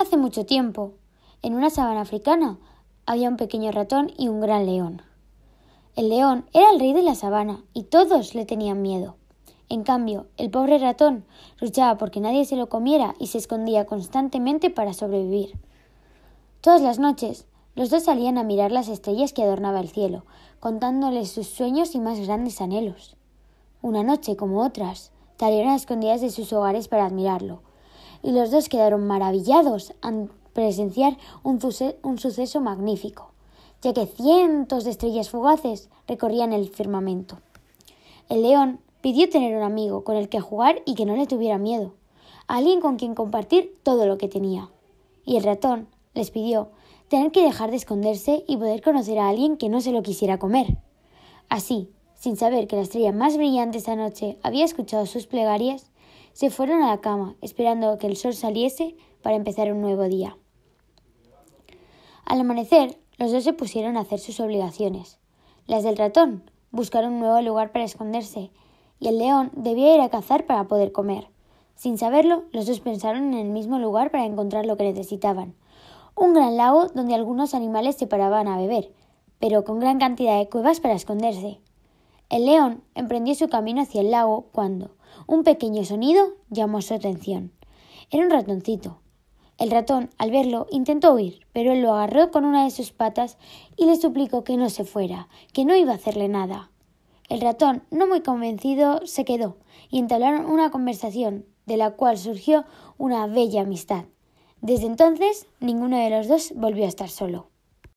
Hace mucho tiempo, en una sabana africana, había un pequeño ratón y un gran león. El león era el rey de la sabana y todos le tenían miedo. En cambio, el pobre ratón luchaba porque nadie se lo comiera y se escondía constantemente para sobrevivir. Todas las noches, los dos salían a mirar las estrellas que adornaba el cielo, contándoles sus sueños y más grandes anhelos. Una noche como otras, salieron a escondidas de sus hogares para admirarlo, y los dos quedaron maravillados al presenciar un, suceso magnífico, ya que cientos de estrellas fugaces recorrían el firmamento. El león pidió tener un amigo con el que jugar y que no le tuviera miedo, alguien con quien compartir todo lo que tenía. Y el ratón les pidió tener que dejar de esconderse y poder conocer a alguien que no se lo quisiera comer. Así, sin saber que la estrella más brillante esa noche había escuchado sus plegarias, se fueron a la cama, esperando que el sol saliese para empezar un nuevo día. Al amanecer, los dos se pusieron a hacer sus obligaciones. Las del ratón, buscar un nuevo lugar para esconderse, y el león debía ir a cazar para poder comer. Sin saberlo, los dos pensaron en el mismo lugar para encontrar lo que necesitaban. Un gran lago donde algunos animales se paraban a beber, pero con gran cantidad de cuevas para esconderse. El león emprendió su camino hacia el lago cuando, un pequeño sonido llamó su atención. Era un ratoncito. El ratón, al verlo, intentó huir, pero él lo agarró con una de sus patas y le suplicó que no se fuera, que no iba a hacerle nada. El ratón, no muy convencido, se quedó y entablaron una conversación, de la cual surgió una bella amistad. Desde entonces, ninguno de los dos volvió a estar solo.